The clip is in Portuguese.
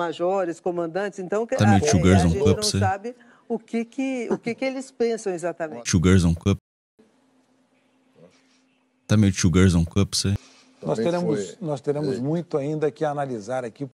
majores, comandantes. Então, que, tá a, two a, gente cup, não sei. sabe o que que, o que que eles pensam exatamente. Two on Cup. Tá meio Two on Cup, sei. Nós teremos, nós teremos muito ainda que analisar aqui.